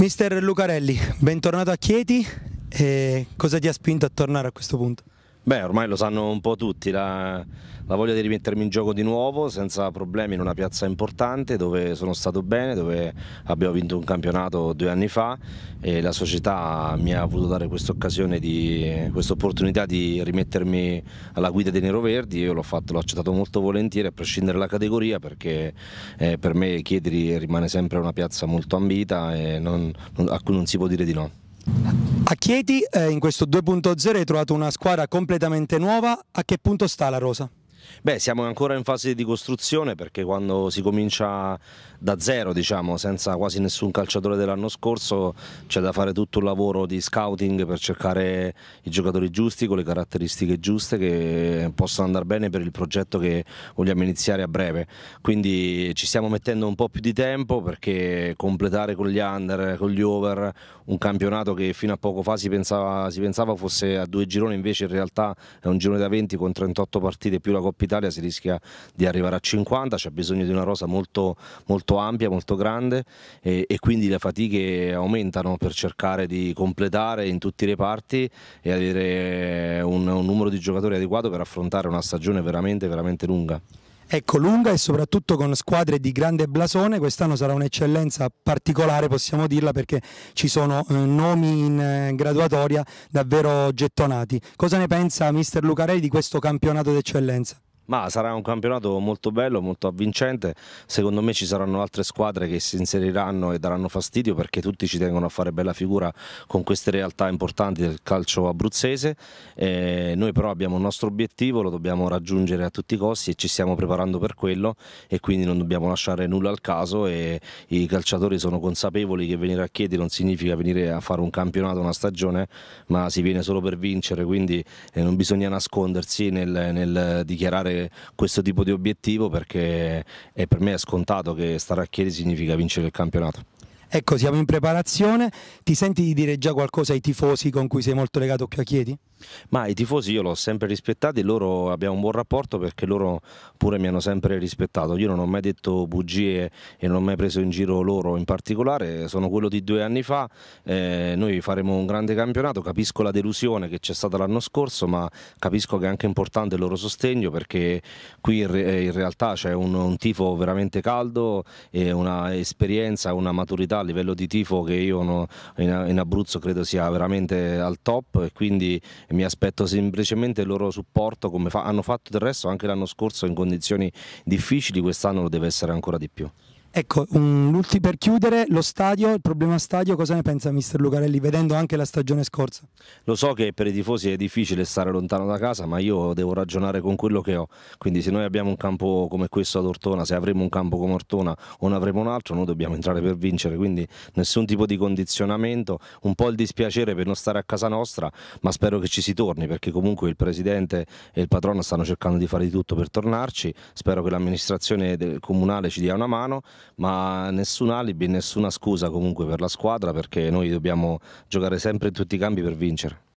Mister Lucarelli, bentornato a Chieti, e cosa ti ha spinto a tornare a questo punto? Beh, ormai lo sanno un po' tutti, la, la voglia di rimettermi in gioco di nuovo senza problemi in una piazza importante dove sono stato bene, dove abbiamo vinto un campionato due anni fa e la società mi ha voluto dare questa occasione, questa opportunità di rimettermi alla guida dei Nero Verdi, io l'ho fatto, l'ho accettato molto volentieri a prescindere dalla categoria perché eh, per me Chiedri rimane sempre una piazza molto ambita e non, a cui non si può dire di no. A Chieti eh, in questo 2.0 hai trovato una squadra completamente nuova, a che punto sta la Rosa? Beh, siamo ancora in fase di costruzione perché quando si comincia da zero, diciamo, senza quasi nessun calciatore dell'anno scorso, c'è da fare tutto un lavoro di scouting per cercare i giocatori giusti, con le caratteristiche giuste che possano andare bene per il progetto che vogliamo iniziare a breve. Quindi ci stiamo mettendo un po' più di tempo perché completare con gli under, con gli over, un campionato che fino a poco fa si pensava, si pensava fosse a due gironi, invece in realtà è un girone da 20 con 38 partite più la Coppa Coppa Italia si rischia di arrivare a 50, c'è bisogno di una rosa molto, molto ampia, molto grande e, e, quindi le fatiche aumentano per cercare di completare in tutti i reparti e avere un, un numero di giocatori adeguato per affrontare una stagione veramente, veramente lunga ecco, lunga e soprattutto con squadre di grande blasone, quest'anno sarà un'eccellenza particolare possiamo dirla perché ci sono eh, nomi in eh, graduatoria davvero gettonati. Cosa ne pensa mister Lucarelli di questo campionato d'eccellenza? Ma sarà un campionato molto bello, molto avvincente. Secondo me ci saranno altre squadre che si inseriranno e daranno fastidio perché tutti ci tengono a fare bella figura con queste realtà importanti del calcio abruzzese. E noi però abbiamo un nostro obiettivo, lo dobbiamo raggiungere a tutti i costi e ci stiamo preparando per quello e quindi non dobbiamo lasciare nulla al caso e i calciatori sono consapevoli che venire a Chieti non significa venire a fare un campionato, una stagione, ma si viene solo per vincere, quindi eh, non bisogna nascondersi nel, nel dichiarare questo tipo di obiettivo perché per me è scontato che stare a Chieri significa vincere il campionato. Ecco, siamo in preparazione, ti senti di dire già qualcosa ai tifosi con cui sei molto legato qui a Chieti? Ma i tifosi io l'ho sempre rispettati, loro abbiamo un buon rapporto perché loro pure mi hanno sempre rispettato. Io non ho mai detto bugie e non ho mai preso in giro loro in particolare, sono quello di due anni fa, eh, noi faremo un grande campionato, capisco la delusione che c'è stata l'anno scorso, ma capisco che è anche importante il loro sostegno perché qui in, re eh, in realtà c'è un, un, tifo veramente caldo e una esperienza, una maturità a livello di tifo che io no, in, in Abruzzo credo sia veramente al top e quindi e mi aspetto semplicemente il loro supporto come fa hanno fatto del resto anche l'anno scorso in condizioni difficili, quest'anno lo deve essere ancora di più. Ecco, un, per chiudere, lo stadio, il problema stadio, cosa ne pensa mister Lucarelli vedendo anche la stagione scorsa? Lo so che per i tifosi è difficile stare lontano da casa, ma io devo ragionare con quello che ho, quindi se noi abbiamo un campo come questo ad Ortona, se avremo un campo come Ortona o ne avremo un altro, noi dobbiamo entrare per vincere, quindi nessun tipo di condizionamento, un po' il dispiacere per non stare a casa nostra, ma spero che ci si torni perché comunque il presidente e il patrono stanno cercando di fare di tutto per tornarci, spero che l'amministrazione comunale ci dia una mano ma nessun alibi, nessuna scusa comunque per la squadra perché noi dobbiamo giocare sempre in tutti i campi per vincere.